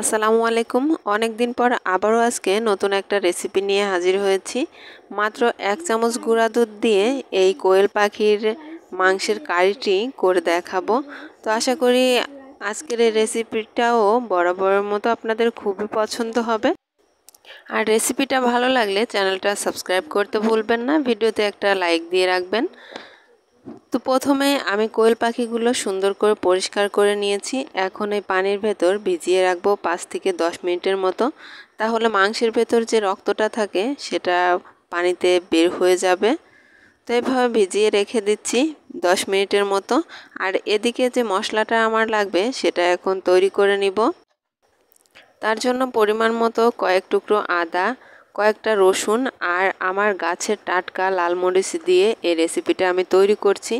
আসসালামু আলাইকুম অনেক দিন পর আবারও আজকে নতুন একটা রেসিপি নিয়ে হাজির হয়েছি মাত্র এক চামচ গুঁড়া দুধ দিয়ে এই কোয়েল পাখির মাংসের কারিটি করে দেখাবো তো আশা করি আজকের এই রেসিপিটাও বরাবরের মতো আপনাদের খুবই পছন্দ হবে আর রেসিপিটা ভালো লাগলে চ্যানেলটা সাবস্ক্রাইব করতে ভুলবেন না ভিডিওতে একটা লাইক দিয়ে রাখবেন তো প্রথমে আমি কোয়েল পাখিগুলো সুন্দর করে পরিষ্কার করে নিয়েছি এখন এই পানির ভেতর ভিজিয়ে রাখবো পাঁচ থেকে দশ মিনিটের মতো তাহলে মাংসের ভেতর যে রক্তটা থাকে সেটা পানিতে বের হয়ে যাবে তো এভাবে ভিজিয়ে রেখে দিচ্ছি দশ মিনিটের মতো আর এদিকে যে মশলাটা আমার লাগবে সেটা এখন তৈরি করে নিব তার জন্য পরিমাণ মতো কয়েক টুকরো আদা কয়েকটা রসুন আর আমার গাছের টাটকা লাল মরিচ দিয়ে এই রেসিপিটা আমি তৈরি করছি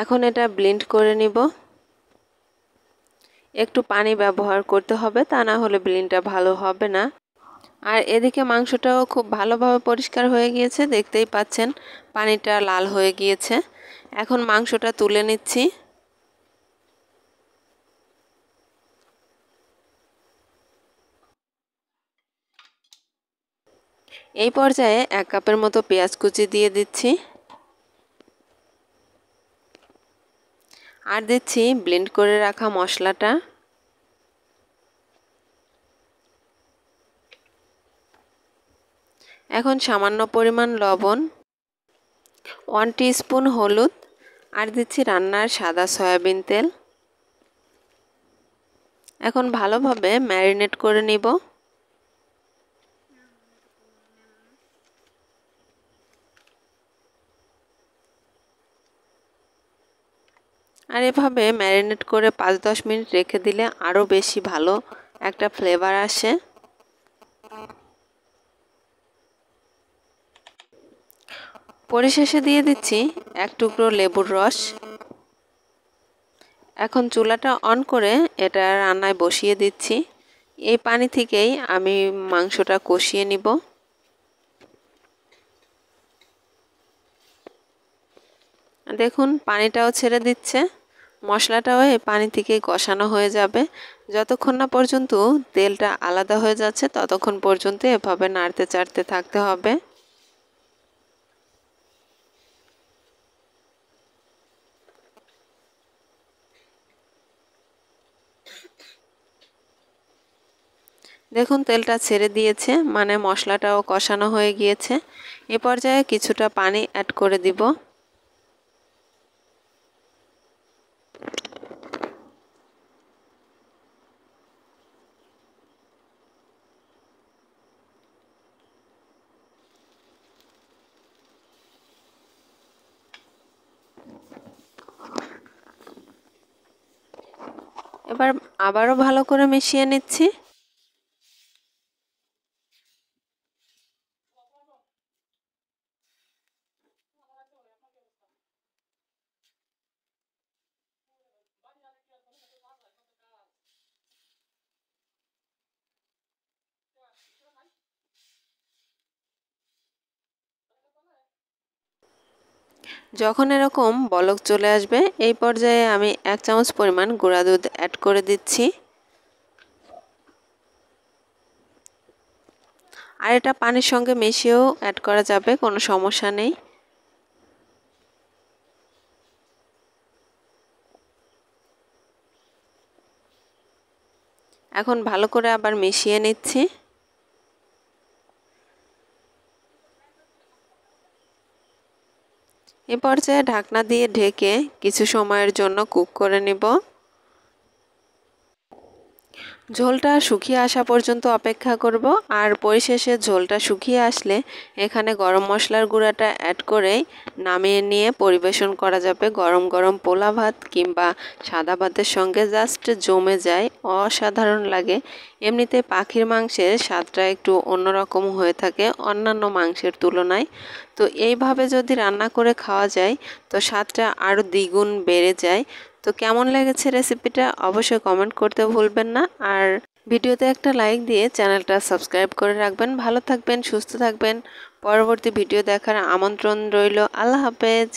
এখন এটা ব্লেন্ড করে নিব একটু পানি ব্যবহার করতে হবে তা না হলে ব্লিনটা ভালো হবে না আর এদিকে মাংসটাও খুব ভালোভাবে পরিষ্কার হয়ে গিয়েছে দেখতেই পাচ্ছেন পানিটা লাল হয়ে গিয়েছে এখন মাংসটা তুলে নিচ্ছি এই পর্যায়ে এক কাপের মতো পেঁয়াজ কুচি দিয়ে দিচ্ছি আর দিচ্ছি ব্লেন্ড করে রাখা মশলাটা এখন সামান্য পরিমাণ লবণ ওয়ান স্পুন হলুদ আর দিচ্ছি রান্নার সাদা সয়াবিন তেল এখন ভালোভাবে ম্যারিনেট করে নিব আর এভাবে ম্যারিনেট করে পাঁচ দশ মিনিট রেখে দিলে আরও বেশি ভালো একটা ফ্লেভার আসে পরিশেষে দিয়ে দিচ্ছি এক টুকরো লেবুর রস এখন চুলাটা অন করে এটা রান্নায় বসিয়ে দিচ্ছি এই পানি থেকেই আমি মাংসটা কষিয়ে নিব দেখুন পানিটাও ছেড়ে দিচ্ছে মশলাটাও এই পানি থেকে কষানো হয়ে যাবে যতক্ষণ না পর্যন্ত তেলটা আলাদা হয়ে যাচ্ছে ততক্ষণ পর্যন্ত এভাবে নাড়তে চাড়তে থাকতে হবে দেখুন তেলটা ছেড়ে দিয়েছে মানে মশলাটাও কষানো হয়ে গিয়েছে এ পর্যায়ে কিছুটা পানি অ্যাড করে দিব এবার আবারও ভালো করে মিশিয়ে নিচ্ছি যখন এরকম বলক চলে আসবে এই পর্যায়ে আমি এক চামচ পরিমাণ গুঁড়া দুধ অ্যাড করে দিচ্ছি আর এটা পানির সঙ্গে মিশিয়েও অ্যাড করা যাবে কোনো সমস্যা নেই এখন ভালো করে আবার মিশিয়ে নিচ্ছি এ পর্যায়ে ঢাকনা দিয়ে ঢেকে কিছু সময়ের জন্য কুক করে নেব ঝোলটা শুকিয়ে আসা পর্যন্ত অপেক্ষা করব আর পরিশেষে ঝোলটা শুকিয়ে আসলে এখানে গরম মশলার গুঁড়াটা অ্যাড করেই নামিয়ে নিয়ে পরিবেশন করা যাবে গরম গরম পোলা ভাত কিংবা সাদা ভাতের সঙ্গে জাস্ট জমে যায় অসাধারণ লাগে এমনিতে পাখির মাংসের স্বাদটা একটু অন্যরকম হয়ে থাকে অন্যান্য মাংসের তুলনায় তো এইভাবে যদি রান্না করে খাওয়া যায় তো স্বাদটা আরও দ্বিগুণ বেড়ে যায় তো কেমন লেগেছে রেসিপিটা অবশ্যই কমেন্ট করতে ভুলবেন না আর ভিডিওতে একটা লাইক দিয়ে চ্যানেলটা সাবস্ক্রাইব করে রাখবেন ভালো থাকবেন সুস্থ থাকবেন পরবর্তী ভিডিও দেখার আমন্ত্রণ রইল আল্লাহ হাফেজ